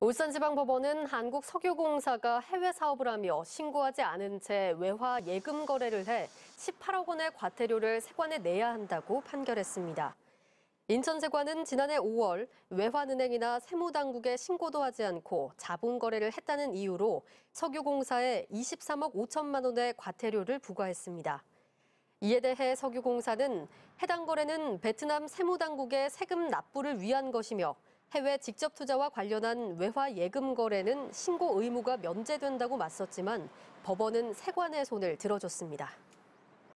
울산지방법원은 한국석유공사가 해외 사업을 하며 신고하지 않은 채 외화 예금 거래를 해 18억 원의 과태료를 세관에 내야 한다고 판결했습니다. 인천세관은 지난해 5월 외환은행이나 세무당국에 신고도 하지 않고 자본거래를 했다는 이유로 석유공사에 23억 5천만 원의 과태료를 부과했습니다. 이에 대해 석유공사는 해당 거래는 베트남 세무당국의 세금 납부를 위한 것이며 해외 직접 투자와 관련한 외화 예금 거래는 신고 의무가 면제된다고 맞섰지만 법원은 세관의 손을 들어줬습니다.